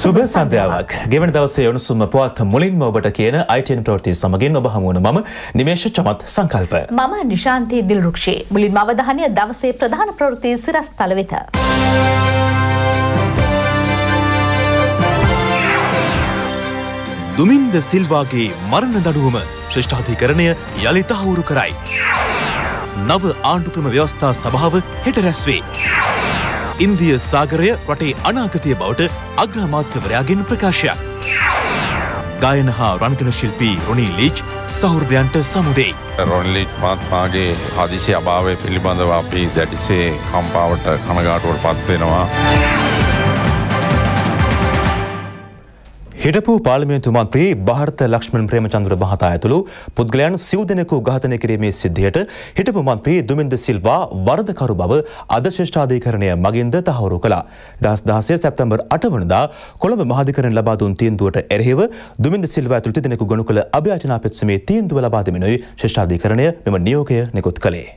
සුබ සන්ධ්‍යාවක් ගෙවන දවසේ යොනුසුම පුවත් මුලින්ම ඔබට කියන අයිටන් ප්‍රවෘති සමගින් ඔබ හමුවන මම නිමේශ චමත් සංකල්ප. මම නිශාන්තී දිල්රුක්ෂේ මුලින්ම අවධානය දවසේ ප්‍රධාන ප්‍රවෘති සිරස් තලවෙත. දුමින්ද සිල්වාගේ මරණ දඩුවම ශ්‍රෂ්ඨාධිකරණය යළි තහවුරු කරයි. නව ආණ්ඩුක්‍රම ව්‍යවස්ථා සභාව හෙට රැස්වේ. ඉන්දිය සාගරය රටේ අනාගතය බවට අග්‍රමාත්‍යවරයාගෙන් ප්‍රකාශයක්. ගායන හා රංගන ශිල්පී රොනී ලීච් සෞෘදයන්ට සමුදේ. රොන්ලික් මාත්මාගේ හදිසි අභාවය පිළිබඳව අපි දැඩිසේ කම්පාවට කනගාටුවට පත්වෙනවා. හිටපු පාලිමේන්තු මන්ත්‍රී භාරත ලක්ෂ්මන් ප්‍රේමචන්ද්‍ර මහතා ඇතුළු පුද්ගලයන් සිව් දෙනෙකු ඝාතනය කිරීමේ සිද්ධියට හිටපු මන්ත්‍රී දුමින්ද සිල්වා වරදකරු බව අද ශිෂ්ඨාධිකරණය මගින්ද තහවුරු කළා. 2016 සැප්තැම්බර් 8 වනදා කොළඹ මහාධිකරණ ලබා දුන් තීන්දුවට එරෙහිව දුමින්ද සිල්වා ඇතුළු තිදෙනෙකු ගොනු කළ අභයාචනා පෙත්සමේ තීන්දුව ලබා දෙමිනුයි ශිෂ්ඨාධිකරණය මෙම නියෝගය නිකුත් කළේ.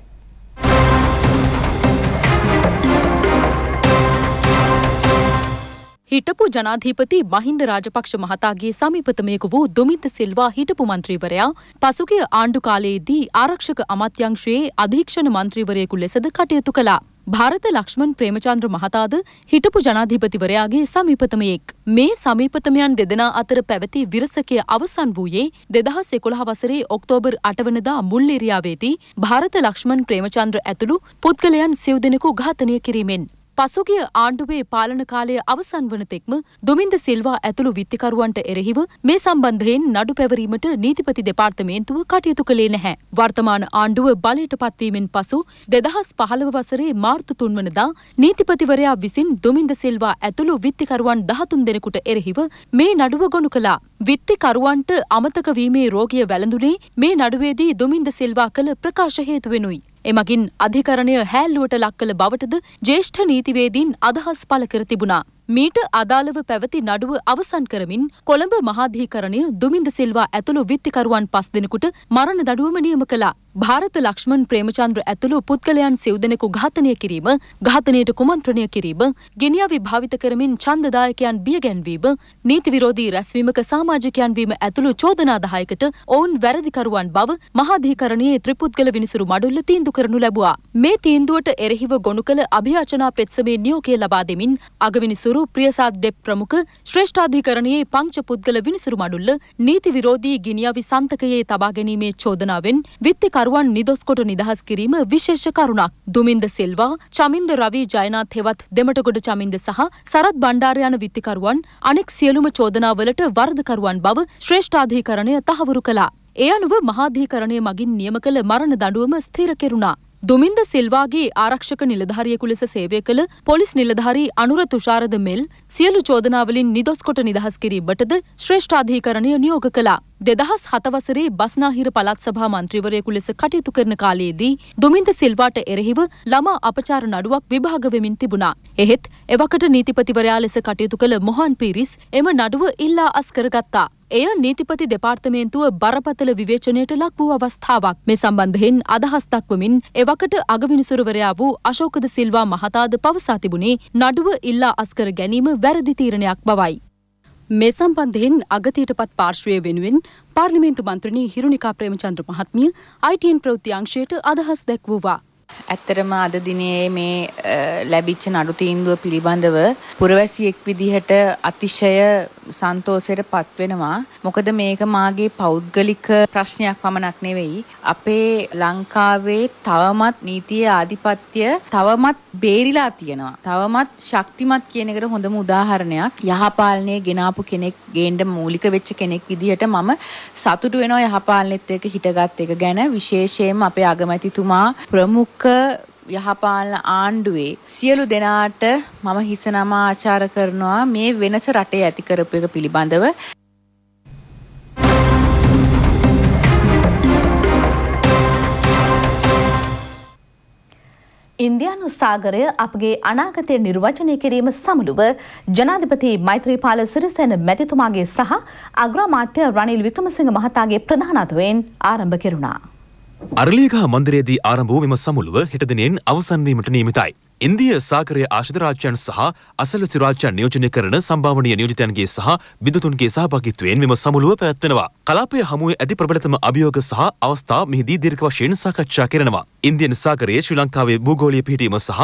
හිටපු ජනාධීපති මහින්ද රාජපක්ෂ මහතාගේ සමීපතමයෙකු වූ දුමින්ද සිල්වා හිටපු මන්ත්‍රීවරයා පසුගිය ආණ්ඩු කාලයේදී ආරක්ෂක අමාත්‍යංශයේ අධීක්ෂණ මන්ත්‍රීවරයෙකු ලෙසද කටයුතු කළා. ಭಾರತ ලක්ෂ්මන් ප්‍රේමචන්ද්‍ර මහතාද හිටපු ජනාධිපතිවරයාගේ සමීපතමයෙක්. මේ සමීපතමයන් දෙදෙනා අතර පැවති විරසකය අවසන් වූයේ දෙදහස් එකොළහ වසරේ ඔක්තෝබර් අටවනදා මුල්ලේරියාවේදී ಭಾರತ ලක්ෂ්මන් ප්‍රේමචන්ද්‍ර ඇතුළු පුද්ගලයන් සිව් දෙනෙකු ඝාතනය කිරීමෙන්. පසුගිය ආණ්ඩුවේ පාලන කාලය අවසන් වන තෙක්ම දුමින්ද සිල්වා ඇතුළු විත්තිකරුවන්ට එරෙහිව මේ සම්බන්ධයෙන් නඩු පැවරීමට නීතිපති දෙපාර්තමේන්තුව කටයුතු කළේ නැහැ. වර්තමාන ආණ්ඩුව බලයට පත්වීමෙන් පසු දෙදහස් පහළව වසරේ මාර්තු තුන්වනදා නීතිපතිවරයා විසින් දුමින්ද සිල්වා ඇතුළු විත්තිකරුවන් දහතුන් දෙනෙකුට එරෙහිව මේ නඩුව ගොනු කළා. විත්තිකරුවන්ට අමතක වීමේ රෝගිය වැළඳුනේ මේ නඩුවේදී දුමින්ද සිල්වා කළ ප්‍රකාශ හේතුවෙනුයි. එමගින් අධිකරණය හැල්ලුවට ලක් කළ බවටද ජේෂ්ඨ නීතිවේදීන් අදහස් පළ කර තිබුණා. මීට අදාළව පැවති නඩුව අවසන් කරමින් කොළඹ මහාධිකරණය දුමින්ද සිල්වා ඇතුළු විත්තිකරුවන් පස් දෙනෙකුට මරණ දඩුවම නියම කළා. භාරත ලක්ෂ්මන් ප්‍රේමචන්ද්‍ර ඇතුළු පුද්ගලයන් සිව් දෙනෙකු ඝාතනය කිරීම, ඝාතනයට කුමන්ත්‍රණය කිරීම, ගෙනියවි භාවිත කරමින් ඡන්දදායකයන් බිය ගැන්වීම, නීති විරෝධී රැස්වීමක සමාජිකයන් වීම ඇතුළු චෝදනා 10කට ඔවුන් වැරදිකරුවන් බව මහාධිකරණයේ ත්‍රිපුද්ගල විනිසුරු මඩුල්ල තීන්දු කරනු ලැබුවා. මේ තීන්දුවට එරෙහිව ගොනු කළ අභියාචනා පෙත්සමේ නියෝගය ලබා දෙමින් අගවිනිසුරු ප්‍රියසාත් ඩෙප් ප්‍රමුඛ ශ්‍රේෂ්ඨාධිකරණයේ පංච පුද්ගල විනිසුරු මඩුල්ල නීති විරෝධී ගිනියවි සන්තකයේ තබා ගැනීමේ චෝදනාවෙන් විත්තික කරුවන් නිදොස්කොට නිදහස් කිරීම විශේෂ කරුණක්. දුමින්ද සිල්වා, චමින්ද රවි ජයනාත් හෙවත් දෙමටගොඩ චමින්ද සහ සරත් බණ්ඩාර යන විත්තිකරුවන් අනෙක් සියලුම චෝදනාවලට වරදකරුවන් බව ශ්‍රේෂ්ඨාධිකරණය තහවුරු කළා. ඒ අනුව මහාධිකරණය මගින් නියම කළ මරණ දඬුවම ස්ථිර කෙරුණා. දුමින්ද සිල්වාගේ ආරක්ෂක නිලධාරියෙකු ලෙස සේවය කළ පොලිස් නිලධාරී අනුර තුෂාරද මෙල් සියලු චෝදනාවලින් නිදොස්කොට නිදහස් කිරීමටද ශ්‍රේෂ්ඨාධිකරණය නියෝග කළා. දෙදහස් හතවසරේ බස්නාහිර පළත් සභා මන්ත්‍රීවරයෙකු ලෙස කටයුතු කරන කාලයේදී දුමින්ද සිල්වාට එරෙහිව ළමා අපචාර නඩුවක් විභාග වෙමින් තිබුණා. එහෙත් එවකට නීතිපතිවරයා ලෙස කටයුතු කළ මොහන් පීරිස් එම නඩුව ඉල්ලා අස්කරගත්තා. එය නීතිපති දෙපාර්තමේන්තුව බරපතල විවේචනයට ලක් වූ අවස්ථාවක්. මේ සම්බන්ධයෙන් අදහස් දක්වමින් එවකට අගවිනිසුරුවරයා වූ අශෝකද සිල්වා මහතාද පවසා තිබුණේ නඩුව ඉල්ලා අස්කර ගැනීම වැරදි තීරණයක් බවයි. මේ සම්බන්ධයෙන් අගතීටපත් පාර්ශ්වය වෙනුවෙන් පාර්ලිමේන්තු මන්ත්‍රණී හිරුණිකා ප්‍රේමචන්ද්‍ර මහත්මිය ITN ප්‍රවෘත්ති අංශයට අදහස් දැක්වූවා. ඇත්තටම අද දිනේ මේ ලැබිච්ච නඩු තීන්දුව පිළිබඳව පුරවැසියෙක් විදිහට අතිශය සන්තෝෂයට පත් වෙනවා. මොකද මේක මාගේ පෞද්ගලික ප්‍රශ්නයක් පමණක් නෙවෙයි. අපේ ලංකාවේ තවමත් නීතියේ ආධිපත්‍ය තවමත් බේරිලා තියෙනවා. තවමත් ශක්තිමත් කියන එකට හොඳම උදාහරණයක් යහපාලනයේ ගෙනාපු කෙනෙක් ගේන්න මූලික වෙච්ච කෙනෙක් විදිහට මම සතුටු වෙනවා යහපාලනෙත් එක්ක හිටගත් එක ගැන විශේෂයෙන්ම අපේ අගමැතිතුමා ප්‍රමුඛ යහපාලන ආණ්ඩුවේ සියලු දෙනාට මම හිස නමා ආචාර කරනවා මේ වෙනස රටේ ඇති කරපු එක පිළිබඳව ඉන්දයානු සාගරය අපගේ අනාගතය නිර්වචනය කිරීම සමළුව ජනාධිපති මෛත්‍රීපාල සිරිසැන මැතිතුමාගේ සහ අග්‍රාමාත්‍ය රනිල් වික්‍රමසිංහ මහතාගේ ප්‍රධානත්වයෙන් ආරම්භ කෙරුණා. අරලියගහ මන්දිරයේදී ආරම්භ වූ මෙම සමුළුව හෙට දිනෙන් අවසන් වීමට නියමිතයි. ඉන්දිය සාකරය ආශිත රාජ්‍යයන් සහ අසල සිරාජ්‍යයන් නියෝජනය කරන සම්භාවනීය නියෝජිතයන්ගේ සහ විද්වතුන්ගේ සහභාගීත්වයෙන් මෙම සමුළුව පැවැත්වෙනවා. කලාපයේ හමුවේ ඇති ප්‍රබලතම අභියෝග සහ අවස්ථා මෙහිදී දීර්ඝ වශයෙන් සාකච්ඡා කරනවා. ඉන්දියන් සාගරයේ ශ්‍රී ලංකාවේ භූගෝලීය පිහිටීම සහ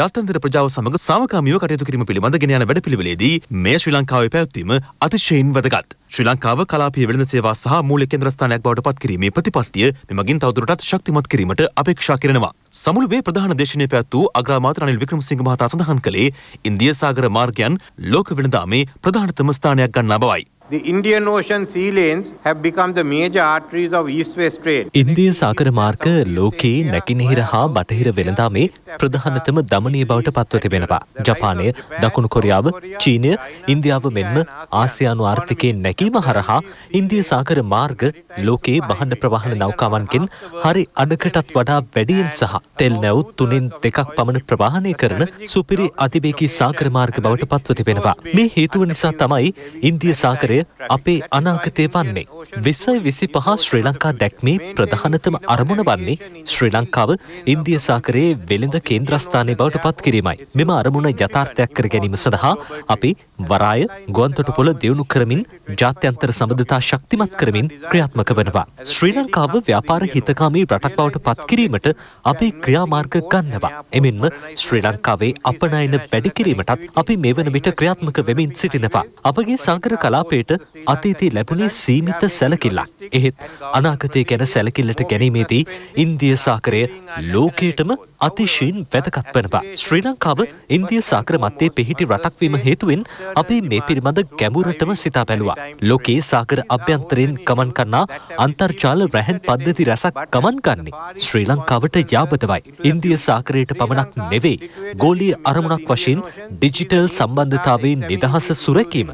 ජාත්‍යන්තර ප්‍රජාව සමග සාමකාමීව කටයුතු කිරීම පිළිබඳ ගෙන යන වැඩපිළිවෙලේදී මේ ශ්‍රී ලංකාවේ පැවැත්වීම අතිශයින් වැදගත්. ශ්‍රී ලංකාව කලාපයේ වෙළඳ සේවා සහ මූල්‍ය කේන්ද්‍රස්ථානයක් බවට පත් කිරීමේ ප්‍රතිපත්තිය මෙමගින් තවදුරටත් ශක්තිමත් කිරීමට අපේක්ෂා කරනවා. සමුළුවේ ප්‍රධාන දේශනය පැවැත් වූ අග්‍රාමාත්‍ය අනිල් වික්‍රමසිංහ මහතා සඳහන් කළේ ඉන්දියා සාගර මාර්ගයන් ලෝක වෙළඳාමේ ප්‍රධානතම ස්ථානයක් ගන්නා බවයි. The Indian Ocean sea lanes have become the major arteries of East-West trade. ඉන්දිය සාගර මාර්ග ලෝකයේ නැගෙනහිර හා බටහිර වෙළඳාමේ ප්‍රධානතම දමනීය බවට පත්ව තිබෙනවා. ජපානය, දකුණු කොරියාව, චීනය, ඉන්දියාව මෙන්ම ආසියානු ආර්ථිකයෙන් නැගීම හරහා ඉන්දිය සාගර මාර්ග ලෝකයේ වහන ප්‍රවාහන නෞකාවන්ගෙන් හරි අඩකටත් වඩා වැඩියෙන් සහ තෙල් නැව් තුනෙන් දෙකක් පමණ ප්‍රවාහනය කරන සුපිරි අතිවේගී සාගර මාර්ග බවට පත්ව තිබෙනවා. මේ හේතුව නිසා තමයි ඉන්දිය සාගරය අපේ අනාගතය වන්නේ. විස්සයි විසි පහ ශ්‍රී ලංකා දැක්මේ ප්‍රධානතම අරමුණ වන්නේ ශ්‍රී ලංකාව ඉන්දිය සාකරයේ වෙළඳ කේන්ද්‍රස්ථානය බවට පත් කිරීමයි. මෙම අරමුණ යථාර්ථයක් කර ගැනීම සඳහා අපි වරාය ගොන්තොටුපොළ දියුණු කරමින් ජාත්‍යන්තර සබඳතා ශක්තිමත් කරමින් ක්‍රියාත්මක වනවා. ශ්‍රී ලංකාව ව්‍යාපාර හිතකාමී රටක් බවට පත්කිරීමට අපි ක්‍රියාමාර්ග ගන්නවා. එමෙන්ම ශ්‍රී ලංකාවේ අපනයන වැඩිකිරීමටත් අපි මේ වන විට ක්‍රියාත්මක වෙමින් සිටිනවා. අපගේ සංකර කලාපයට අපට අතීතයේ ලැබුණේ සීමිත සැලකිල්ලක්. එහෙත් අනාගතය ගැන සැලකිල්ලට ගැනීමේදී ඉන්දිය සාකරය ලෝකයටම අතිශයින් වැදගත් වනවා. ශ්‍රී ලංකාව ඉන්දිය සාගර මත්තේ පිහිටි රටක් වීම හේතුවෙන් අපි මේ පිළිබඳ ගැඹුරටම සිතා බැලුවා. ලෝකයේ සාගර අභ්‍යන්තරයෙන් ගමන් කරනා අන්තර්ජාල රැහන් පද්ධති රැසක් ගමන් ගන්නේ ශ්‍රී ලංකාවට යාබදවයි. ඉන්දිය සාගරයට පමණක් නෙවෙයි. ගෝලීය අරමුණක් වශයෙන් ඩිජිටල් සම්බන්ධතාවේ නිදහස සුරැකීම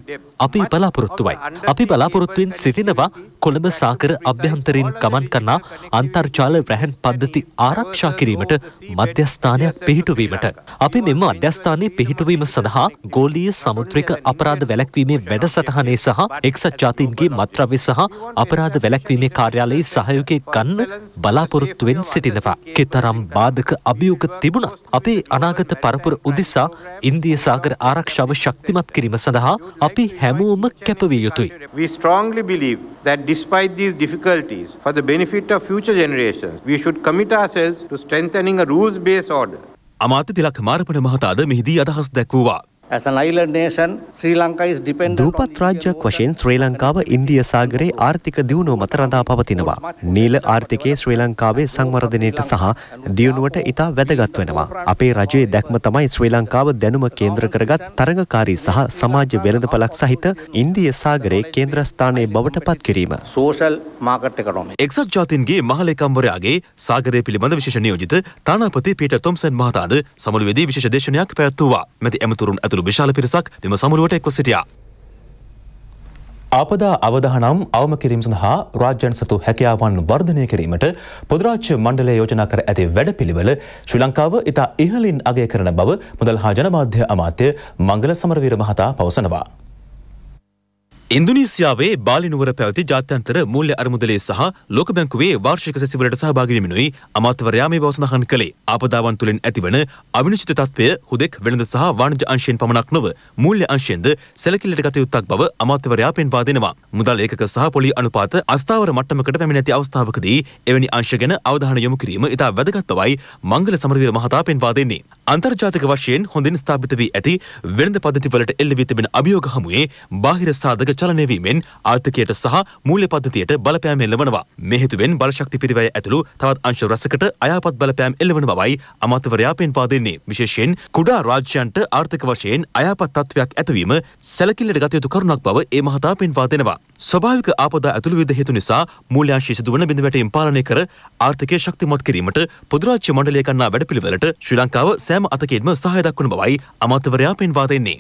අපි බලාපොරොත්තුවයි. අපි බලාපොරොත්තුවෙන් සිටිනවා කොළඹ සාකර අභ්‍යන්තරින් ගමන් කරනා අන්තර්ජාල රැහැන් පද්ධති ආරක්ෂා කිරීමට මධ්‍යස්ථානයක් පිහිටුවීමට. අපි මෙම අධ්‍යස්ථානයේ පිහිටුවීම සඳහා ගෝලීය සමුද්‍රික අපරාධ වැලැක්වීමේ වැඩසටහනේ සහ එක්සත් ජාතීන්ගේ මත්‍රව්‍ය සහ අපරාධ වැලැක්වීමේ කාර්යාලයේ සහයෝගය ගන්න බලාපොරොත්තුවෙන් සිටිනවා. කෙතරම් බාධක අභියෝග තිබුණත් අපේ අනාගත පරපුර උදෙසා ඉන්දිය සාගර ආරක්ෂාව ශක්තිමත් කිරීම සඳහා අපි හැමෝම කැපවිය යුතුයි. We strongly believe that despite these difficulties, for the benefit of future generations, we should commit ourselves to strengthening a rule use based order. අමාත්‍ය තිලක් මාරපන මහතාද මෙහිදී අදහස් දැක්වූවා. දූපත් රාජ්‍යයක් වශයෙන් ශ්‍රී ලංකාව ඉන්දිය සාගරයේ ආර්ථික දියුණුව මත රඳා පවතිනවා. නීල ආර්ථිකයේ ශ්‍රී ලංකාවේ සංවර්ධනයට සහ දියුණුවට ඉතා වැදගත් වෙනවා. අපේ රජයේ දැක්ම තමයි ශ්‍රී ලංකාව දැනුම කේන්ද්‍ර කරගත් තරඟකාරී සහ සමාජ වෙළඳපලක් සහිත ඉන්දිය සාගරයේ කේන්ද්‍රස්ථානයේ බවට පත් කිරීම. Social market economy. එක්සත් ජාතීන්ගේ මහලේකම්වරයාගේ සාගරය පිළිබඳ විශේෂ නියෝජිත තානාපති පීටර් තොම්සන් මහතාද සමුළුවේදී විශේෂ දේශනයක් පැවැත්වුවා. මැති ඇමතුරුන් ඇතුළු ඇතුළු විශාල පිරිසක් මෙම සමුළුවට එක්ව සිටියා. ආපදා අවධානම් අවම කිරීම සඳහා රාජ්‍යන් සතු හැකියාවන් වර්ධනය කිරීමට පොදුරාජ්‍ය මණ්ඩලය යෝජනා කර ඇති වැඩපිළිවෙල ශ්‍රී ලංකාව ඉතා ඉහලින් අගය කරන බව මුදල් හා ජනමාධ්‍ය අමාත්‍ය මංගල සමරවීර මහතා පවසනවා. ඉන්දුනීසියාවේ බාලිනුවර පැවති ජාත්‍යන්තර මූල්‍ය අරමුදලේ සහ ලෝක බැංකුවේ වාර්ෂික සැසිවලට සහභාගී වීමෙනුයි අමාත්‍යවරයා මේ බව සඳහන් කළේ. ආපදාවන් තුලින් ඇතිවන අවිනිශ්චිත තත්ත්වය හුදෙක් වෙළඳ සහ වාණිජ අංශයෙන් පමණක් නොව මූල්‍ය අංශයෙන්ද සැලකිල්ලට ගත යුත්තක් බව අමාත්‍යවරයා පෙන්වා දෙනවා. මුදල් ඒකක සහ පොලි අනුපාත අස්ථාවර මට්ටමකට පැමිණ ඇති අවස්ථාවකදී එවැනි අංශ ගැන අවධානය යොමු කිරීම ඉතා වැදගත් බවයි මංගල සමරවීර මහතා පෙන්වා දෙන්නේ. අන්තර්ජාතික වශයෙන් හොඳින් ස්ථාපිත වී ඇති වෙළඳ පද්ධතිවලට එල්ල වී තිබෙන අභියෝග හමුවේ බාහිර සාධක චලනයවීමෙන් ආර්ථකයට සහ මූල්‍ය පද්ධතියට බලපෑම් එල්ලවනවා. මෙහෙතුවෙන් බලශක්ති පිරිවැය ඇතුළු තවත් අංශ රසකට අයාපත් බලපෑම් එල්ලවන බවයි අමාත්‍යවරයා පෙන්වා දෙන්නේ. විශේෂයෙන් කුඩා රාජ්‍යයන්ට ආර්ථික වශයෙන් අයාපත් තත්ත්වයක් ඇතවීම සැලකිල්ලට ගත යුතු කරුණක් බව ඒ මහතා පෙන්වා දෙනවා. ස්වභාවික ආපදා ඇතුළු විවිධ හේතු නිසා මූල්‍යංශය සිදුවන බිඳවැටීම් පාලනය කර ආර්ථිකය ශක්තිමත් කිරීමට පොදුරාජ්‍ය මණ්ඩලය ගන්නා වැඩපිළිවෙලට ශ්‍රී ලංකාව සෑම අතකින්ම සහය දක්වන බවයි අමාත්‍යවරයා පෙන්වා දෙන්නේ.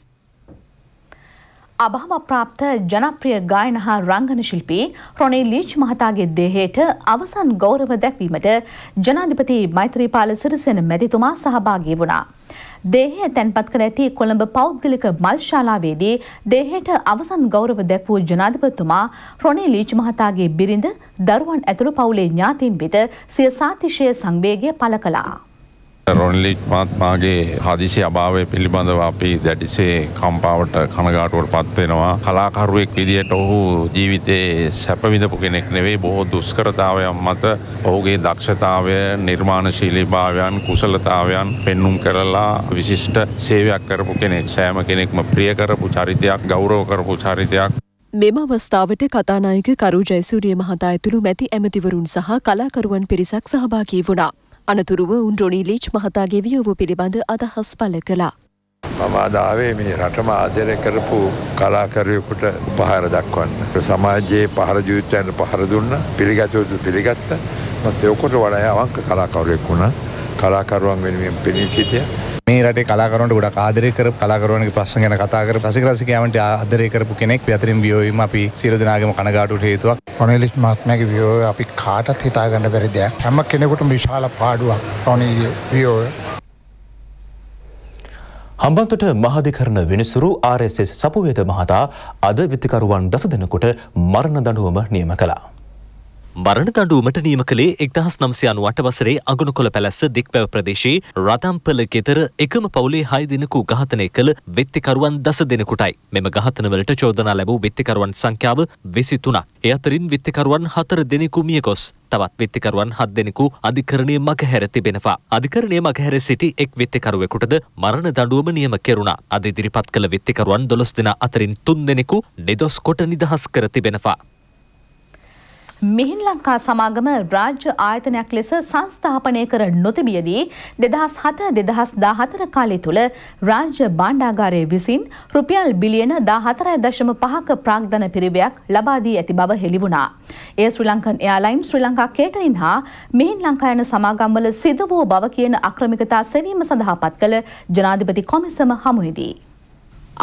අභාම ප්‍රාප්ත ජනප්‍රිය ගායන හා රංගන ශිල්පී රොනේ ලීච් මහතාගේ දේහයට අවසන් ගෞරව දැක්වීමට ජනාධිපති මෛත්‍රීපාල සිරිසෙන මැතිතුමා සහභාගී වුණා. දේහය තැන්පත් කර ඇති කොළඹ පෞද්ගලික මල්ශාලාවේදී දේහයට අවසන් ගෞරව දැක්වූ ජනාධිපතිතුමා රොනේ ලීච් මහතාගේ බිරිඳ දරුවන් ඇතුළු පවුලේ ඥාතීන් වෙත සිය සාතිශය සංවේගය පළ කළා. රොන්ලික් මත්මාගේ හදිසි අභාවය පිළිබඳව අපි දැඩිසේ කම්පාවට කනගාටුවට පත්වෙනවා කලාකරුවෙක් විදියට ඔහු ජීවිතයේ සැපවිඳපු කෙනෙක් නෙවේ බොහෝ දුස්කරතාවයන් මත ඔහුගේ දක්ෂතාවය නිර්මාණශීලී භාවයන් කුසලතාවයන් පෙන්නුම් කරලා විශිෂ්ට සේවයක් කරපු කෙනෙක් සෑම කෙනෙක්ම ප්‍රිය කරපු චරිතයක් ගෞරව කරපු චරිතයක් මෙම අවස්ථාවට කතානායක කරු ජයසූරිය මහතා ඇතුළු මැති ඇමතිවරුන් සහ කලාකරුවන් පිරිසක් සහභාගී වුණා. අනතුරුව උන්ඩොනී ලීච් මහතාගේ වියවූ පිළිබඳ අදහස් පල කළා. මමාදාවේ මේ රටම ආදරය කරපු කලාකරයකුට පහර දක්වන්න. සමාජයේ පහර ජීවිතයන්ට පහර දුන්න පිළිගතයුතු පිළිගත්ත මත යොකොට වඩය අවංක කලාකවරයෙක් වුණ කලාකරුවන් වෙනුවෙන් පිණින් සිටිය මේ රට කලාකරට ගොඩ ආදරයකර කලාකරුවනගේ ප්‍රශ්න ගැන කතාකර ප්‍රසිකරසිකයාමට ආදරයකරපු කෙනෙක් පැතරින් වියෝවීම අපි සිරදනාගම කනගාටුට හේතුවක් පොනලිස් මාත්මැක වියෝ අපි කාටත් හිතාගන්න බැරිදයක් හැම කෙනෙකුට විශාල පාඩුවක් පොනී වියෝය. හම්බන්තොට මහධිකරණ වෙනසුරු ආරSS සපුවේද මහතා අද විතිකරුවන් දස දෙනකොට මරණ දඩුවම නියම කලා. මරණ දඬුවමට නියම කළේ එක්දහස් නම්සය අනුවට වසරේ අගුණකොළ පැලැස්ස දික්පැව ප්‍රදේශයේ රතම්පල ගෙතර එකම පවුලේ හය දෙනෙකු ඝාතනය කළ වෙත්තිකරුවන් දස දෙනෙකුටයි. මෙම ඝාතනවලට චෝදනා ලැබූ වෙත්තිකරුවන් සංඛ්‍යාව විසි තුනක්. ඒ අතරින් වෙත්තිකරුවන් හතර දෙනෙකු මිය ගොස් තවත් වෙත්තිකරුවන් හත් දෙනෙකු අධිකරණය මගහැර තිබෙනවා. අධිකරණය මගහැර සිටි එක් වෙත්තිකරුවෙකුටද මරණ දඬුවම නියම කෙරුණා. අද ඉදිරිපත් කළ වෙත්තිකරුවන් දොළොස් දෙනා අතරින් තුන් දෙනෙකු නිදොස් කොට නිදහස් කර තිබෙනවා. මිහින් ලංකා සමාගම රාජ්‍ය ආයතනයක් ලෙස සංස්ථාපනය කර නොතිබියදී දෙදහස් හත දෙදහස් දාහතර කාලය තුළ රාජ්‍ය බාණ්ඩාගාරය විසින් රුපියල් බිලියන දාහතරය දශම පහක ප්‍රාග්ධන පිරිවයක් ලබාදී ඇති බව හෙළිවුණා. ඒ ශ්‍රී ලංකන් එයාලයිම් ශ්‍රී ලංකා කේටරින් හා මිහින් ලංකායන සමාගම්වල සිද වූ බව කියන අක්‍රමිකතා සෙවීම සඳහා පත් කළ ජනාධිපති කොමිසම හමුවේදී.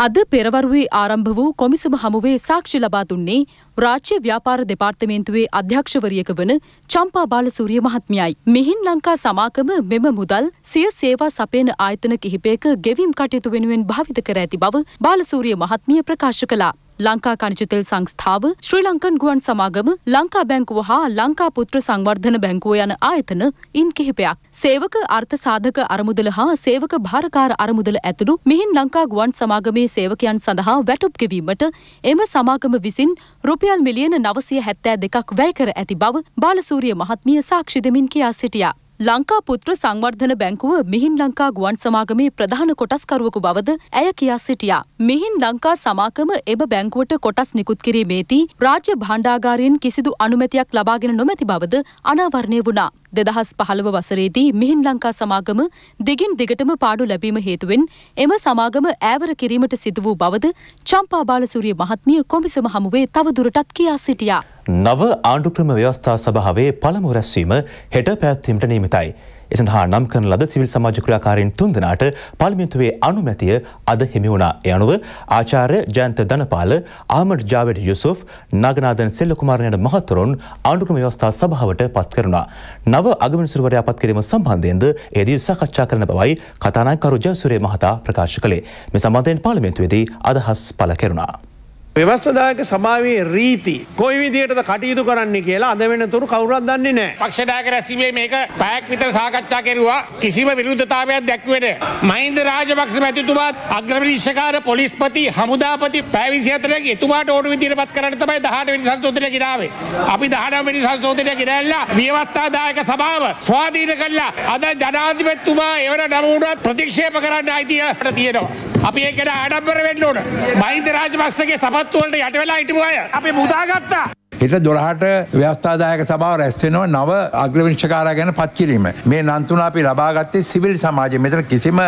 අද පෙරවරුවේ ආරම්භ වූ කොමිසම හමුවේ සාක්ෂි ලබා දුන්නේ රාජ්‍ය ව්‍යාපාර දෙපාර්තමේන්තුවේ අධ්‍යක්ෂවරියක වන චම්පා බාලසූරිය මහත්මියයි. මිහින් ලංකා සමාගම මෙම මුදල් සිය සේවා සපයන ආයතන කිහිපයක ගෙවීම් කටයුතු වෙනුවෙන් භාවිත කර ඇති බව බාලසූරිය මහත්මිය ප්‍රකාශ කළා. ලංකා කණජතෙල් සංස්ථාව ශ්‍රී ලංකන් ගුවන් සමාගම ලංකා බැංකුව හා ලංකා පුත්‍ර සංවර්ධන බැංකුව යන ආයතන ඉන් කිහිපයක්. සේවක අර්ථ සාධක අරමුදල හා සේවක භාරකාර අරමුදල ඇතුළු මෙහින් ලංකා ගුවන් සමාගමේ සේවකයන් සඳහා වැටුප් ගෙවීමට එම සමාගම විසින් රුපියල් මිලියන නවසය හැත්තෑ දෙකක් වැය කර ඇති බව බාලසූරිය මහත්මිය සාක්ෂි දෙමින් කියා සිටියා. ලංකා පුත්‍ර සංවර්ධන බැංකුව මිහින් ලංකා ගුවන් සමාගමේ ප්‍රධාන කොටස්කරුවකු බවද ඇය කියා සිටියා. මිහින් ලංකා සමාගම එම බැංකුවට කොටස් නිකුත් කිරීමේදී රාජ්‍ය භාණ්ඩාගාරයෙන් කිසිදු අනුමැතියක් ලබාගෙන නොමැති බවද අනාවරණය වුණා. දෙදහස් පහළව වසරේදී මිහින් ලංකා සමාගම දිගින් දිගටම පාඩු ලැබීම හේතුවෙන් එම සමාගම ඈවර කිරීමට සිදු වූ බවද චම්පා බාලසූරිය මහත්මිය කොමිසම හමුවේ තවදුරටත් කියා සිටියා. නව ආණ්ඩුක්‍රම ව්‍යවස්ථා සභාවේ පළමු රැස්වීම හෙට පැවැත්වීමට නියමිතයි. එසඳහා නම් කරන ලද සිවිල් සමාජ ක්‍රියාකාරීන් තුන්දෙනාට පාර්ලිමේන්තුවේ අනුමැතිය අද හිමි වුණා. ඒ අනුව ආචාර්ය ජයන්ත ධනපාල, ආමඩ් ජාවෙඩ් යුසුෆ්, නාගනාදන් සෙල්ලකුමාරණ යන මහතුරුන් ආණ්ඩුක්‍රම ව්‍යවස්ථා සභාවට පත් කරුණා. නව අගමනිසුරුවරයා පත් කිරීම සම්බන්ධයෙන්ද එදී සාකච්ඡා කරන බවයි කතානායකරු ජයසූරිය මහතා ප්‍රකාශ කළේ. මේ සම්බන්ධයෙන් පාර්ලිමේන්තුවේදී අදහස් පළ කෙරුණා. ව්‍යවස්ථදායක සභාවේ රීති කොයි විදියටද කටයුතු කරන්න කියලා අද වෙන තුරු කවුරත් දන්නේ නෑ පක්ෂදායක රැස්වීමේ මේක පැයක් විතර සාකච්ඡා කෙරුවා කිසිම විරුද්ධතාවයක් දැක්වෙන මහින්ද රාජපක්ෂ මැතිතුමාත් අග්‍රවිනිශ්චකාර පොලිස්පති හමුදාපති පැය 24 එතුමාට ඕන විදියට පත් කරන්න තමයි 18 වෙනි සංශෝධනය ගිනාවේ අපි 19 වෙනි සංශෝධනය ගිනැල්ලා ව්‍යවස්ථාදායක සභාව ස්වාධීන කළා අද ජනාධිපතිතුමා එවර නමුණත් ප්‍රතික්ෂේප කරන්න අයිතිය තියෙනවා අපි ඒකට ආඩම්බර වෙන්න ඕන මහින්ද රාජපක්ෂගේ සපත් සත්තුවලට යට වෙලා හිටපු අය අපි මුදාගත්තා. එට දොළහට ව්‍යවස්ථාදායක සභාව රැස්වෙනවා නව අග්‍රවිංශකාරා ගැන පත් කිරීම. මේ නන්තුනා අපි ලබාගත්තේ සිවිල් සමාජය මෙතර කිසිම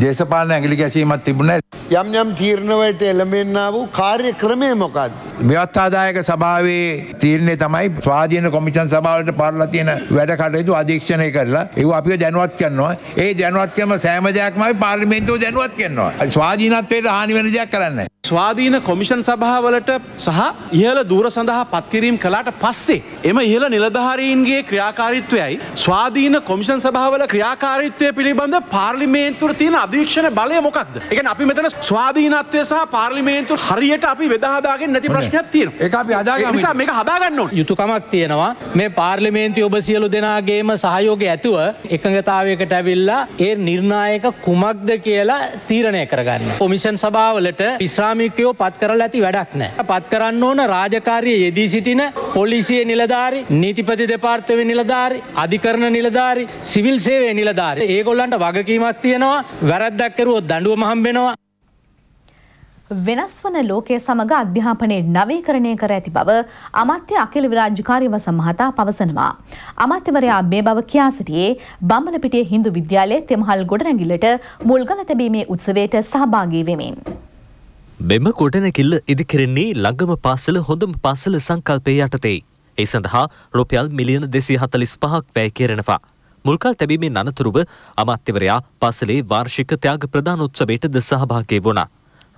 දේශපාලන ඇගිලි ගැසීමත් තිබුණ. යම් යම් තීරණවට එළඹෙන්න්න වූ කාර්ය ක්‍රමය මොකක්ද. ව්‍යවස්ථාදායක සභාවේ තීරණය තමයි ස්වාධීන කොමිෂන් සභාවට පරලා තියෙන වැඩ කටයුතු අධීක්ෂණය කරලා ඒ අපි දැනුවත් කරනවා. ඒ දැනුවත්කම සෑමජයක්මයි පාර්ලිමේන්තුව දැනුවත් කරනවා. ස්වාධීනත්වයට හානිවෙන දෙයක් කරන්න. ස්වාධීන කොමිෂන් සභාවලට සහ ඉහල දූර සඳහා පත්කිරීම් කලාට පස්සේ එම ඉහල නිලධාරීන්ගේ ක්‍රියාකාරිත්වයයි ස්වාධීන කොමිෂන් සභාවල ක්‍රියාකාරිත්වය පිළිබඳ පාර්ලිමේන්තුර තියෙන අධීක්ෂණ බලය මොකක්ද එක අපි මෙතන ස්වාධීනත්වය සහ පාර්ලිමේන්තු හරියට අපි වෙදහදාගෙන් නැති ප්‍රශ්නයක් තියෙන එක අපි අදා මේක හදාගන්න යුතුකමක් තියෙනවා මේ පාර්ලිමේන්තු ඔබ සියලු දෙනාගේම සහයෝග ඇතුව එකඟතාවයකට ඇවිල්ලා ඒ නිර්ණායක කුමක්ද කියලා තීරණය කරගන්න කොමිෂන් සභාවලට විශ්‍රාම නාමිකයෝ පත් කරලා ඇති වැඩක් නෑ. පත් කරන්න ඕන රාජකාරය යෙදී සිටින පොලිසිය නිලධාරි නීතිපති දෙපාර්තව නිලධාරි අධිකරණ නිලධාරි සිවිල් සේවේ නිලධාරි ඒගොල්ලන්ට වගකීමක් තියෙනවා වැරද්දක්කරුවොත් දඩුව මහම්බෙනවා වෙනස් වන ලෝකය සමඟ අධ්‍යාපනය නවීකරණය කර ඇති බව අමත්‍ය අකිල විරාජ්‍යකාරීව සමහතා පවසනවා. අමත්‍යවරයා මේ බව කියා සිටියේ බම්බලපිටිය හින්දු විද්‍යාලයේ තෙමහල් ගොඩනැගිල්ලට මුල්ගල තැබීමේ උත්සවයට සහභාගී වෙමින්. මෙම ගොඩනැකිල්ල ඉදිකරෙන්නේ ළඟම පාසල හොඳම පාසල සංකල්පය යටතේ. ඒ සඳහා රුපියල් මිලියන දෙසී හතලිස් පහක් වැය කෙරෙනවා. මුල්කල් තැබීමේ අනතුරුව අමාත්‍යවරයා පාසලේ වාර්ෂික ත්‍යාග ප්‍රධාන උත්සවයටද සහභාගී වුණා.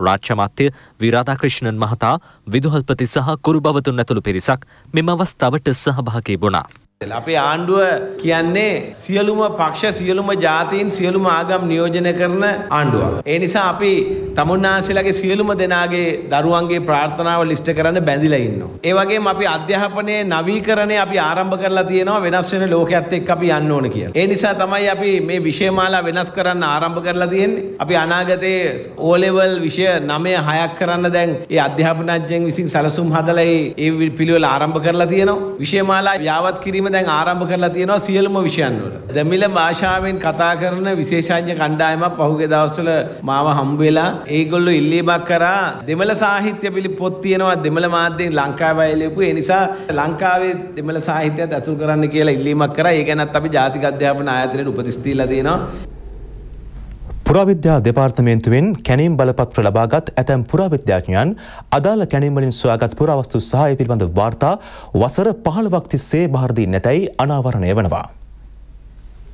රාජ්‍යමාත්‍ය විරාධාකෘෂ්ණන් මහතා විදුහල්පති සහ කුරු බවතුන් ඇතුළු පිරිසක් මෙම අවස්ථාවට සහභාගී වුණා. අපේ ආණ්ඩුව කියන්නේ සියලුම පක්ෂ සියලුම ජාතීන් සියලුම ආගම් නියෝජනය කරන ආණ්ඩුවක්. ඒ නිසා අපි තමුන්නාන්සේලාගේ සියලුම දෙනාගේ දරුවන්ගේ ප්‍රාර්ථනාව ලිස්ට් කරන්න බැඳිලා ඉන්නවා. ඒ වගේම අපි අධ්‍යාපනයේ නවීකරණය අපි ආරම්භ කරලා තියෙනවා වෙනස් වෙන ලෝකයක් එක්ක අපි යන්න ඕන කියලා. ඒ නිසා තමයි අපි මේ විෂයමාලා වෙනස් කරන්න ආරම්භ කරලා තියෙන්නේ. අපි අනාගතයේ O level විෂය 9 6ක් කරන්න දැන් ඒ අධ්‍යාපනඥයන් විසින් සැලසුම් හදලා ඒ පිළිවෙල ආරම්භ කරලා තියෙනවා. විෂයමාලා යාවත් කිරීම කිරීම දැන් ආරම්භ කරලා තියෙනවා සියලුම විෂයන් වල. දෙමිල භාෂාවෙන් කතා කරන විශේෂඥ කණ්ඩායමක් පහුගිය දවස්වල මාව හම්බ වෙලා ඒගොල්ලෝ ඉල්ලීමක් කරා දෙමළ සාහිත්‍ය පිළි පොත් තියෙනවා දෙමළ මාධ්‍යයෙන් ලංකාවයි ලියපු. ඒ නිසා ලංකාවේ දෙමළ සාහිත්‍යයත් ඇතුල් කරන්න කියලා ඉල්ලීමක් කරා. ඒ ගැනත් අපි ජාතික අධ්‍යාපන ආයතනයේ උපදෙස් දීලා තියෙනවා. පුරාවිද්‍යා දෙපාර්තමේන්තුවෙන් කැනීම් බලපත්‍ර ලබාගත් ඇතැම් පුරාවිද්‍යාඥයන් අදාළ කැනීම්වලින් සොයාගත් පුරාවස්තු සහාය පිළිබඳ වාර්තා වසර පහළවක් තිස්සේ භාරදී නැතැයි අනාවරණය වනවා.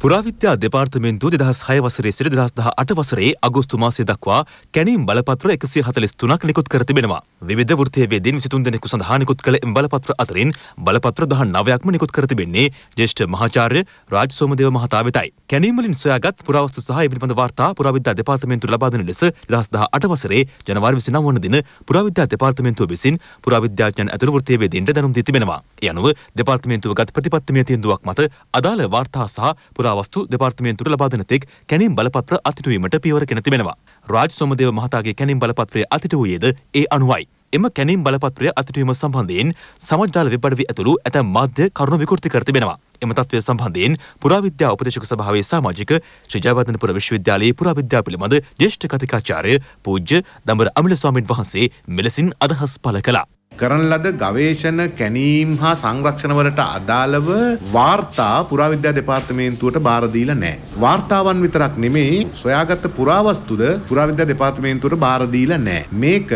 පුරාවිද්‍යා දෙපාර්තමේන්තු දෙදහස් හය වසරේ සිට දෙදහස් දහ අට වසරේ අගෝස්තු මාසය දක්වා කැනීම් බලපත්‍ර එකසිය හතලිස් තුනක් නිකුත් කර තිබෙනවා. විධ ෘතියවේ දින් සිතුන් දෙනෙකු සඳහා නිකුත් කළ එම් බලපත්‍ර අතරින් බලපත්‍ර දහ නවයක්ම නිකුත් කර තිබෙන්නේ ජේෂ්ඨ මහාචාර්ය රාජ් සෝමදේව මහතා වෙතයි. කැනීමලින් සොයාගත් පුරාවස්තු සහ පිළිබඳ වාර්තා පුරාවිද්‍යා දෙපාර්තමේන්තුව ලබා දෙන ලෙස 2018 වසරේ ජනවාරි 29 වන දින පුරාවිද්‍යා දෙපාර්තමේන්තුව විසින් පුරාවිද්‍යාඥයන් ඇතුළු වෘතියවේ දින්ට දැනුම් දී තිබෙනවා. ඒ අනුව දෙපාර්තමේන්තුව ගත් ප්‍රතිපත්තිමය තීන්දුවක් මත අදාළ වාර්තා සහ පුරාවස්තු දෙපාර්තමේන්තුවට ලබා දෙන තෙක් කැනීම් බලපත්‍ර අත්හිටුවීමට පියවර ගෙන තිබෙනවා. රාජ් සොමදේව මහතාගේ කැණින් බලපත්‍රය අතට වූයේද ඒ අනුවයි. එම කැණින් බලපත්‍රය අතටවීම සම්බන්ධයෙන් සමාජාල වෙබ් අඩවි ඇතුළු ඇතැම් මාධ්‍ය කරුණු විකෘති කර තිබෙනවා. එම තත්ත්වය සම්බන්ධයෙන් පුරාවිද්‍යා උපදේශක සභාවේ සමාජික ශ්‍රීජයවර්ධනපුර විශ්වවිද්‍යාලයේ පුරාවිද්‍යා පිළිබඳ ජ්‍යෙෂ්ඨ කතිකාචාර්ය පූජ්‍ය දඹර අමිලස්වාමීන් වහන්සේ මෙලෙසින් අදහස් පළ කළා. කරන ලද ගවේෂණ කැනීම් හා සංරක්ෂණවලට අදාළව වාර්තා පුරාවිද්‍යා දෙපාර්තමේන්තුවට බාර දීලා නැහැ. වාර්තාවන් විතරක් නෙමෙයි සොයාගත් පුරාවස්තුද පුරාවිද්‍යා දෙපාර්තමේන්තුවට බාර දීලා නැහැ. මේක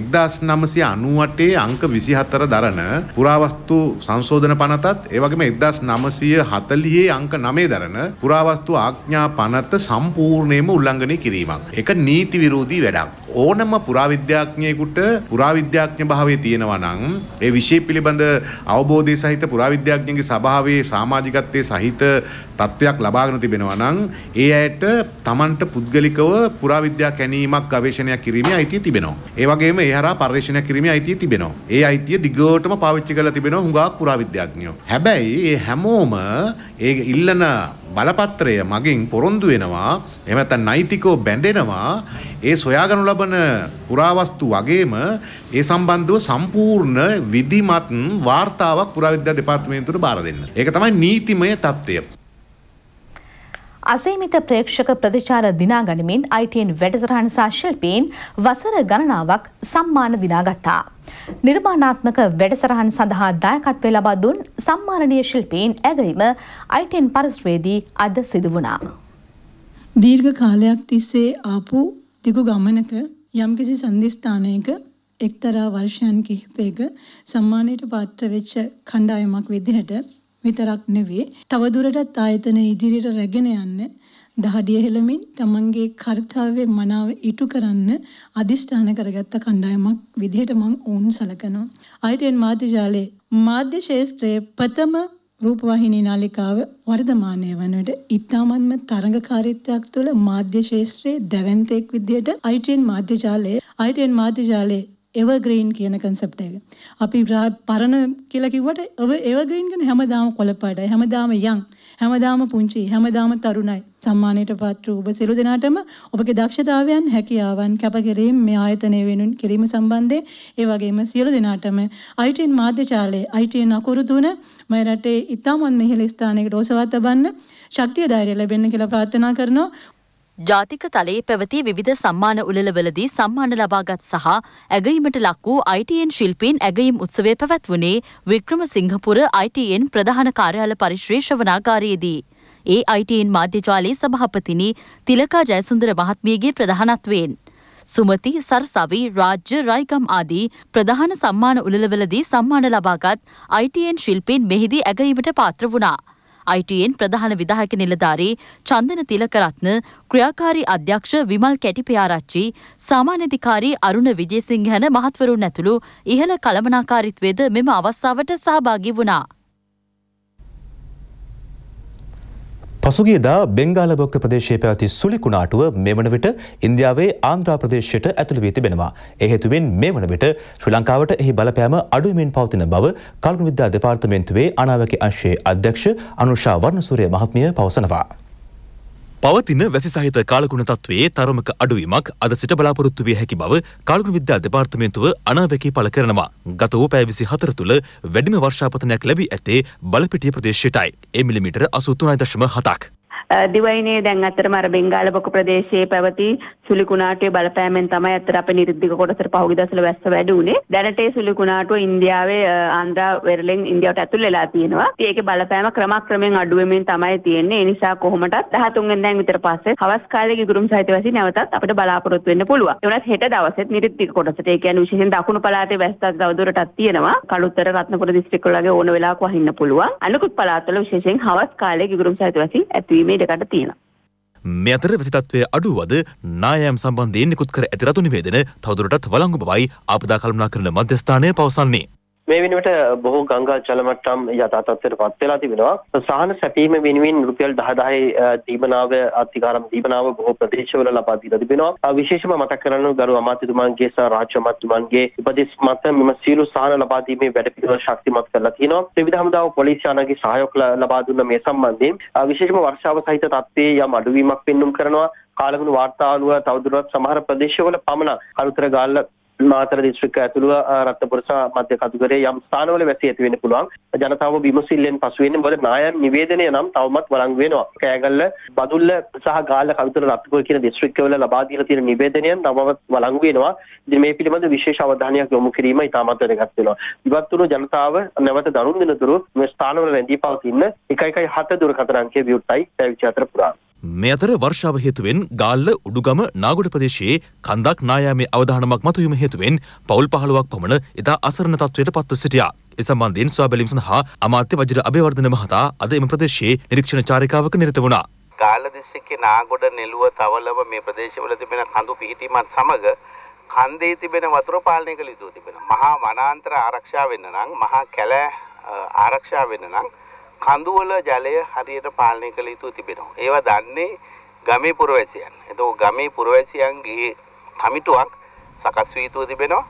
1998 අංක 24 දරන පුරාවස්තු සංශෝධන පනතත් ඒ වගේම 1940 අංක 9 දරන පුරාවස්තු ආඥා පනත සම්පූර්ණයෙන්ම උල්ලංඝනය කිරීමක්. ඒක නීති විරෝධී වැඩක්. ඕනම පුරාවිද්‍යාඥයෙකුට පුරාවිද්‍යාඥ භාවයේ තියෙන තියෙනවා නම් ඒ විෂය පිළිබඳ අවබෝධය සහිත පුරාවිද්‍යාඥයන්ගේ සභාවේ සමාජිකත්වයේ සහිත තත්ත්වයක් ලබාගෙන තිබෙනවා නම් ඒ අයට Tamanට පුද්ගලිකව පුරාවිද්‍යා කැණීමක් ගවේෂණයක් කිරීමේ අයිතිය තිබෙනවා. ඒ වගේම ඒ හරහා පර්යේෂණයක් කිරීමේ අයිතිය තිබෙනවා. ඒ අයිතිය දිගටම පාවිච්චි කරලා තිබෙනවා හුඟක් පුරාවිද්‍යාඥයෝ. හැබැයි මේ හැමෝම ඒ ඉල්ලන බලපත්‍රය මගින් පොරොන්දු වෙනවා එහෙම නැත්නම් නෛතිකව බැඳෙනවා ඒ සොයාගනු ලබන පුරාවස්තු වගේම ඒ සම්බන්ධව සම්පූර්ණ විධිමත් වාර්තාවක් පුරාවිද්‍යා දෙපාර්තමේන්තුවට බාර දෙන්න. ඒක තමයි නීතිමය தත්ත්වය. අසීමිත ප්‍රේක්ෂක ප්‍රතිචාර දිනා ගනිමින් ITN වැඩසටහන සහ ශිල්පීන් වසර ගණනාවක් සම්මාන දිනාගත්තා. නිර්මාණාත්මක වැඩසටහන් සඳහා දායකත්වය ලබා දුන් සම්මානීය ශිල්පීන් ඇගීම ITN පරිශ්‍රයේදී අද සිදු වුණා. දීර්ඝ කාලයක් තිස්සේ ආපු දිගු ගමනක යම්කිසි සම්දිස්ථානයක එක්තරා වර්ෂයන් කිහිපයක සම්මානයට පාත්‍ර වෙච්ච කණ්ඩායමක් විදිහට විතරක් නෙවෙයි තවදුරටත් ආයතන ඉදිරියට රැගෙන යන්න දහඩිය හෙළමින් තමන්ගේ කාර්යාවේ මනාව ඉටු කරන්න අදිෂ්ඨාන කරගත්ත කණ්ඩායමක් විදිහට මම ඔවුන් සලකනවා. අයිටෙන් මාධ්‍ය ජාලයේ මාධ්‍ය ශාස්ත්‍රයේ ප්‍රථම රූපවාහිනී නාලිකාව වර්ධමානය වනට ඉතාමත්ම තරඟකාරීත්වයක් තුළ මාධ්‍ය ශේෂත්‍රයේ දැවන්තයෙක් විදිහට ITN මාධ්‍ය ජාලය ITN මාධ්‍ය ජාලයේ එවර්ග්‍රීන් කියන concept එක. අපි පරණ කියලා කිව්වට එවර්ග්‍රීන් කියන්නේ හැමදාම කොළපාටයි, හැමදාම young, හැමදාම පුංචි, හැමදාම තරුණයි. සම්මානයට පාත්‍ර ඔබ සියලු දෙනාටම ඔබගේ දක්ෂතාවයන්, හැකියාවන්, කැපකිරීම මේ ආයතනය වෙනුවෙන් කිරීම සම්බන්ධයෙන් ඒ වගේම සියලු දෙනාටම ITN මාධ්‍යචාලයේ ITN අකුරු තුන මේ රටේ ඉතාමත් මෙහෙල ස්ථානයකට ඔසවා තබන්න ශක්තිය ධෛර්යය ලැබෙන්න කියලා ප්‍රාර්ථනා කරනවා. ජාතික තලයේ පැවති විවිධ සම්මාන උළෙලවලදී සම්මාන ලබාගත් සහ ඇගීමට ලක් වූ ITN ශිල්පීන් ඇගීම් උත්සවය පැවැත්වුණේ වික්‍රම සිංහපුර ITN ප්‍රධාන කාර්යාල පරිශ්‍රයේ ශ්‍රවණාගාරයේදී. ඒ ITN මාධ්‍යජාලයේ සභාපතිනි තිලකා ජයසුන්දර මහත්මියගේ ප්‍රධානත්වයෙන්. සුමති සරසවි රාජ්‍ය රයිගම් ආදී ප්‍රධාන සම්මාන උළෙලවලදී සම්මාන ලබාගත් ITN ශිල්පීන් මෙහිදී ඇගීමට පාත්‍ර වුණා. අයිටයෙන් ප්‍රධාන විදාහක නිලධාරී චන්දන තිලකරත්න ක්‍රියාකාරී අධ්‍යක්ෂ විමල් කැටිපයාරච්චි සාමාන්‍යධිකාරී අරුණ විජේසිංහන මහත්වරුන් ඇතුළු ඉහළ කළමනාකාරිත්වයද මෙම අවස්ථාවට සහභාගි වුණා. පසුගියදා බෙංගාලබොක්ක ප්‍රදේශය පැවති සුලිකුණාටුව මෙවන විට ඉන්දියාවේ ආන්ද්‍රා ප්‍රදේශයට ඇතුළු වී තිබෙනවා. එහේතුවෙන් මේ වන විට ශ්‍රී ලංකාවට එහි බලපෑම අඩුවමින් පවතින බව කල්ගුණ විද්‍යා දෙපාර්තමේන්තුවේ අනාවැකි අංශයේ අධ්‍යක්ෂ අනුෂා වර්ණසූරිය මහත්මිය පවසනවා. පවතින වැසි සහිත කාලගුණ තත්වයේ තරමක අඩුවීමක් අද සිට බලාපොරොත්තු විය හැකි බව කාලගුණ විද්‍යා දෙපාර්තමේන්තුව අනාවැකී පළ කරනවා. ගත වූ පැය 24 තුළ වැඩිම වර්ෂාපතනයක් ලැබී ඇත්තේ බලපිටිය ප්‍රදේශයටයි. ඒ මිලිමීටර 83.7ක්. දිවයිනේ දැන් අතරම අර බෙන්ගාල බොක ප්‍රදේශයේ පැවති සුළි කුණාටුවේ බලපෑමෙන් තමයි අතර අපේ නිරුද්ධික කොටසට පහුගිය දවස්වල වැස්ස වැඩි උනේ. දැනට ඒ සුළි කුණාටුව ඉන්දියාවේ ආන්ද්‍රා වෙරළෙන් ඉන්දියාවට ඇතුල් වෙලා තියෙනවා. ඉතින් ඒකේ බලපෑම ක්‍රමක්‍රමයෙන් අඩු වෙමින් තමයි තියෙන්නේ. ඒ නිසා කොහොමටත් 13 වෙනිදාන් විතර පස්සේ හවස් කාලයේ ගිගුරුම් සහිත වැසි නැවතත් අපිට බලාපොරොත්තු වෙන්න පුළුවන්. ඒ වුණත් හෙට දවසෙත් නිරුද්ධික කොටසට ඒ කියන්නේ විශේෂයෙන් දකුණු පළාතේ වැස්ස තවදුරටත් තියෙනවා. කළුතර රත්නපුර දිස්ත්‍රික්ක වල වගේ ඕන වෙලාවක වහින්න පුළුවන්. අනිකුත් පළාත්වල විශේෂයෙන් හවස් කාලයේ ගිගුරුම් සහිත වැසි ඇතිවීමේ ඉඩකඩ තියෙනවා. මේ අතර විසිතත්වය අඩුවද නායම් සම්බන්ධයෙන් නිකුත් කර ඇති රතු නිවේදන තවදුරටත් වලංගු බවයි ආපදා කල්පනා කරන මධ්‍යස්ථානය පවසන්නේ. මේ වෙනුවට බොහෝ ගංගා ජලමට්ටම් යථා තත්ත්වයට පත් වෙලා තිබෙනවා. සහන සැපීම වෙනුවෙන් රුපියල් 10000 දීපනාව අධිකාරම් දීපනාව බොහෝ ප්‍රදේශවල ලබා දීලා තිබෙනවා. විශේෂම මතක් කරන්න ගරු අමාත්‍යතුමාගේ සහ රාජ්‍ය අමාත්‍යතුමාගේ උපදෙස් මත මෙම සියලු සහන ලබා දීමේ වැඩපිළිවෙළ ශක්තිමත් කරලා තියෙනවා. ත්‍රිවිධ හමුදාව පොලිස් යානාගේ සහයෝග ලබා දුන්න මේ සම්බන්ධයෙන් විශේෂම වර්ෂාව සහිත තත්ත්වයේ යම් අඩුවීමක් පෙන්눔 කරනවා. කාලගුණ වාර්තා අනුව තවදුරටත් සමහර ප්‍රදේශවල පමණ අනුතර ගාල්ල මාතර දිස්ත්‍රික්ක ඇතුළුව රත්නපුරස මධ්‍ය කඳුකරේ යම් ස්ථානවල වැසී ඇති වෙන්න පුළුවන් ජනතාව විමසිල්ලෙන් පසු වෙන්නේ මොකද නායම් නිවේදනය නම් තවමත් වළංගු වෙනවා කෑගල්ල බදුල්ල සහ ගාල්ල කඳුතර රත්නපුර කියන දිස්ත්‍රික්කවල ලබා දීලා තියෙන නිවේදනය තවමත් වළංගු වෙනවා ඉතින් මේ පිළිබඳ විශේෂ අවධානයක් යොමු කිරීම ඉතාමත් වැදගත් වෙනවා ඉවත් වුණු ජනතාව නැවත දරුණු දිනතුරු මේ ස්ථානවල රැඳී පවතින 117 දුරකථන අංකය විවෘතයි පැවිදි අතර පුරා මේ අතර වර්ෂාව හේතුවෙන් ගාල්ල උඩුගම නාගොඩ ප්‍රදේශයේ කන්දක් නායාමේ අවධානමක් මතුවීම හේතුවෙන් පවුල් පහළුවක් පමණ ඉතා අසරණ තත්වයට පත්ව සිටියා. ඒ සම්බන්ධයෙන් සොයා බැලීම සඳහා අමාත්‍ය වජිර අබේවර්ධන මහතා අද එම ප්‍රදේශයේ නිරීක්ෂණ චාරිකාවක නිරත වුණා. ගාල්ල දිස්ත්‍රික්කේ නාගොඩ නෙළුව තවලව මේ ප්‍රදේශවල තිබෙන කඳු පිහිටීමත් සමග කන්දේ තිබෙන වතුර පාලනය කළ යුතුව තිබෙන මහා වනාන්තර ආරක්ෂා වෙන්න නම් මහා කැලෑ ආරක්ෂා වෙන්න නම් කඳුවල ජලය හරියට පාලනය කළ යුතු තිබෙනවා. ඒවා දන්නේ ගමේ පුරවැසියන්. එතකොට ගමේ පුරවැසියන්ගේ කමිටුවක් සකස් වී යුතු තිබෙනවා.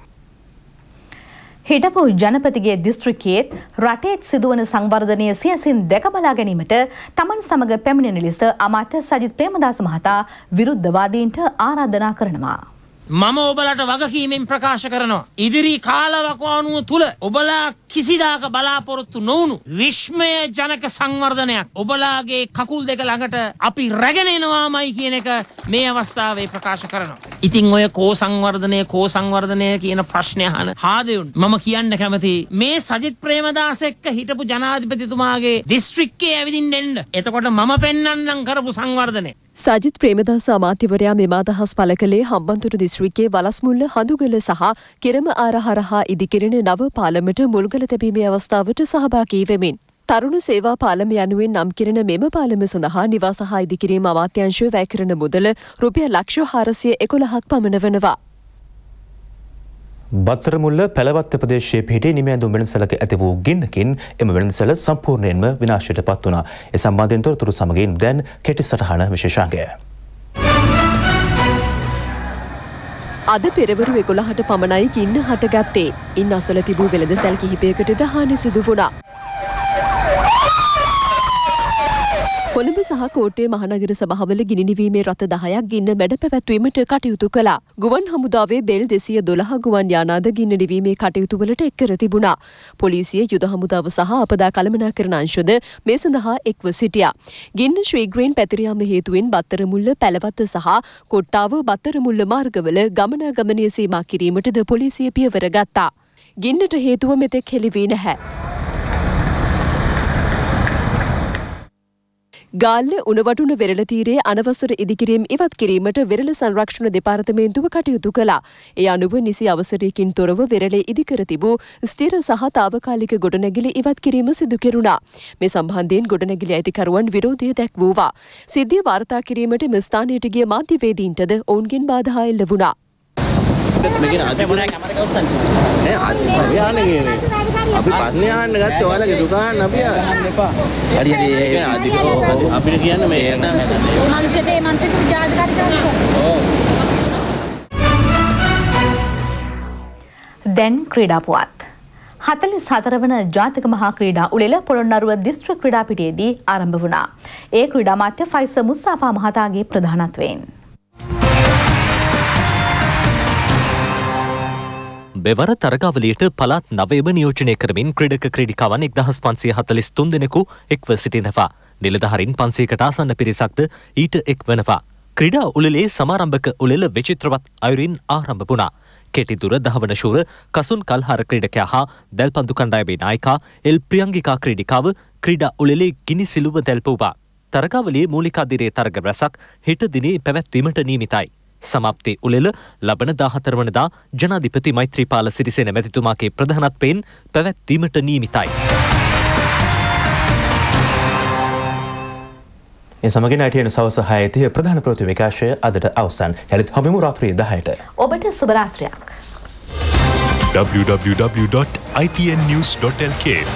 හිටපු ජනපතිගේ දිස්ත්‍රික්කයේත් රටේත් සිදුවන සංවර්ධනය සියසින් දැක බලා ගැනීමට තමන් සමග පැමිණෙන ලෙස අමාත්‍ය සජිත් ප්‍රේමදාස මහතා විරුද්ධවාදීන්ට ආරාධනා කරනවා. මම ඔබලට වගකීමෙන් ප්‍රකාශ කරනවා. ඉදිරි කාලවකවානුව තුළ ඔබලා කිසිදාක බලාපොරොත්තු නොවුණු විශ්මය ජනක සංවර්ධනයක් ඔබලාගේ කකුල් දෙක ළඟට අපි රැගෙන එනවාමයි කියන එක මේ අවස්ථාවේ ප්‍රකාශ කරනවා. ඉතින් ඔය කෝ සංවර්ධනය කෝ සංවර්ධනය කියන ප්‍රශ්නය අහන හාදයුන් මම කියන්න කැමති මේ සජිත් ප්‍රේමදාස එක්ක හිටපු ජනාධිපතිතුමාගේ දිස්ත්‍රික්කයේ ඇවිදින්න එන්න. එතකොට මම පෙන්වන්නම් කරපු සංවර්ධනය සජිත් ප්‍රේමදාස අමාත්‍යවරයා මෙම අදහස් පළ කළේ හම්බන්තොට දිස්ත්‍රික්කයේ වලස්මුල්ල හඳුගල සහ කෙරම ආරහරහා ඉදිකෙරෙන නව පාලමට මුල්ගල තැබීමේ අවස්ථාවට සහභාගී වෙමින්. තරුණ සේවා පාලම යනුවෙන් නම් කිරෙන මෙම පාලම සඳහා නිවාසහා ඉදිකිරීම අමාත්‍යංශය වැය කරන මුදල රුපිය ලක්ෂ හාරසිය එකොළහක් පමණ වනවා. බත්තරමුල්ල පැළවත්ත ප්‍රදේශයේ පිහිටි නිමෑඳුම් වෙනසලක ඇති වූ ගින්නකින් එම වෙනසල සම්පූර්ණයෙන්ම විනාශයට පත් වුණා. ඒ සම්බන්ධයෙන් තොරතුරු සමගින් දැන් කෙටි සටහන විශේෂාංගය. අද පෙරවරු එකොළහට පමණයි ගින්න හටගත්තේ. ඉන් අසල තිබූ වෙළඳ සැල් කිහිපයකටද හානි සිදු වුණා. කොළඹ සහ කෝට්ටේ මහනගර සභාවල ගිනිනිවීමේ රථ දහයක් ගින්න මැඩ පැවැත්වීමට කටයුතු කළා. ගුවන් හමුදාවේ බෙල් දෙසිය දොළහ ගුවන් යානාද ගින්නනිවීමේ කටයුතුවලට එක් කර තිබුණා. පොලිසිය යුද හමුදාව සහ අපදා කළමනා කරන අංශද මේ සඳහා එක්ව සිටියා. ගින්න ශ්‍රීග්‍රීන් පැතිරයාම හේතුවෙන් බත්තරමුල්ල පැලවත්ත සහ කොට්ටාව බත්තරමුල්ල මාර්ගවල ගමනාගමනය සීමා කිරීමටද පොලිසිය පියවර ගත්තා. ගින්නට හේතුව මෙතෙක් හෙළිවී නැහැ. ගාල්ල උනවටුන වෙරළ තීරයේ අනවසර ඉදිකිරීම් ඉවත් කිරීමට වෙරළ සංරක්ෂණ දෙපාර්තමේන්තුව කටයුතු කළා. ඒ අනුව නිසි අවසරයකින් තොරව වෙරළේ ඉදිකර තිබූ ස්ථිර සහ తాවකාලික ගොඩනැගිලි ඉවත් කිරීම සිදු කෙරුණා. මේ සම්බන්ධයෙන් ගොඩනැගිලි අයිතිකරුවන් විරෝධය දැක්වුවා. සිද්ධිය වාර්තා කිරීමට මෙම ස්ථානයට ගිය මාධ්‍යවේදීන්ටද ඔවුන්ගෙන් බාධා එල්ල වුණා. අපි ප්‍රශ්නේ අහන්න ගත්තේ ඔයාලගේ දුක අහන්න අපි එපා. හරි හරි ඒ අධික අපිට කියන්න මේ එන මේ මිනිස්සුන්ට මේ මිනිස්සුන්ට විජාධකාරී කරන්න. ඔව්. දැන් ක්‍රීඩා පුවත්. හතලිස් හතර වන ජාතික මහා ක්‍රීඩා උළෙල පොළොන්නරුව දිස්ත්‍ර ක්‍රඩාපිටියේදී ආරම්භ වුණා. ඒ ක්‍රඩාමාත්‍ය ෆයිස මුස්සාපා මහතාගේ ප්‍රධානත්වයෙන්. මෙවර තරගාවලියට පළත් නවයම නියෝජනය කරමින් ක්‍රඩක ක්‍රඩිකාවන් එක්දහස් පන්සිය හතලිස් තුන් දෙනෙකු එක්ව සිටිනවා. නිලධහරින් පන්සේකට ආසන්න පිරිසක්ද ඊට එක් වනවා. ක්‍රඩා උළලේ සමාරම්භක උළෙල විචිත්‍රවත් අයුරින් ආරම්භපුුණා. කෙටිදුර දහවන ශූර කසුන් කල්හාර ක්‍රඩකයා හා දැල් පන්දු කණ්ඩායමේ නායිකා එල් ප්‍රියංගිකා ක්‍රඩිකාව ක්‍රඩා උළෙලේ ගිනි සිලුව දැල්පවවා. තරගාවලේ මූලිකාදිරේ තරග රැසක් හිට දිනේ පැවැත්වීමට නීමිතයි. සමප්ති උළෙල ලබන දාහතරවනදා ජනාධිපති මෛත්‍රීපාල සිරිසෙන මැතිතුමාගේ ප්‍රධානත්වයෙන් පැවැත්වීමට නීමිතයි. සමග නටයන සවසහයතිය ප්‍රධාන ප්‍රති විකාශය අදට අවසන් හැත් හමිමු රාත්‍රී දහයට. ඔබට සුභරාත්‍රයක්. www.itnnews.lk